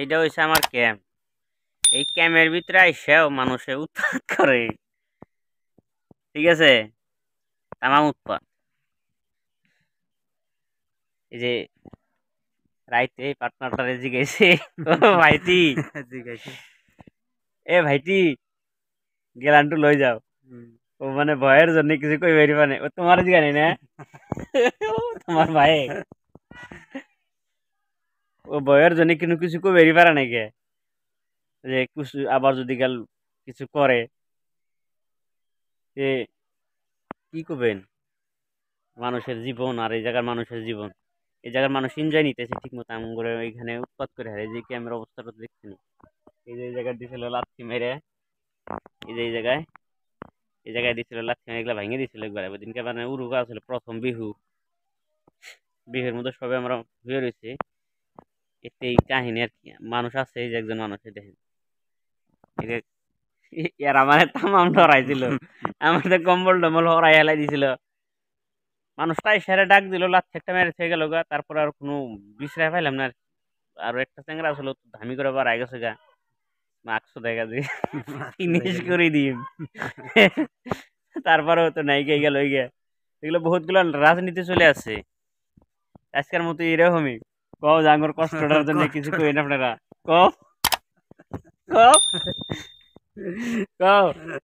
এইটা হয়েছে আমার ক্যাম্প এই ক্যামের ভিতরে আইসেও মানুষে উৎপাদ করে ঠিক আছে তামাম উৎপাত এই যে রাইতে পার্টনারটারে জিগাইছে ভাইটি জিগাইছে এ ভাইটি গেলানটু লই যাও ও মানে ভয়ের জন্য কিছু কই বেরি মানে ও তোমার জিগানি না তোমার ভাই ও বয়ের জন্য কিন্তু কিছু কেউ বেরিয়ে পারে নাকি যে কিছু আবার যদি গেল কিছু করে যে কি করবেন মানুষের জীবন আর এই জায়গার মানুষের জীবন এই জায়গার মানুষ এনজয় নিতেছে ঠিক মতো এমন করে এখানে উৎপাদ করে হারে যে ক্যামেরা অবস্থাটা দেখছি এই যে এই জায়গায় দিয়েছিল লাথি মেরে এই যে এই জায়গায় এই জায়গায় দিয়েছিল লাথি মেরে এগুলা ভেঙে দিয়েছিল একবার দিনকে মানে উরুকা আসলে প্রথম বিহু বিহুর মধ্যে সবে আমরা হয়ে রয়েছি এতে এই কাহিনী আর কি মানুষ আছে এই যে একজন মানুষ দেখেন এরা আমার মানে তামাম আমার তো কম্বল ডম্বল হরাই হেলাই দিছিল মানুষটাই সেরে ডাক দিল লাচ্ছি একটা মেরে হয়ে গেল গা তারপর আর কোনো বিশ্রায় পাইলাম না আর একটা চ্যাংরা ছিল ধামি করে বার আই গেছে গা মাস্কও দেখা যে ফিনিশ করে দিই তারপরে তো নায়িকা গেল ওই গা এগুলো বহুতগুলো রাজনীতি চলে আসে আজকের মতো এরকমই কও যে আঙ্গুর কষ্ট করার জন্য কিছু কইেন আপনারা কও কও কও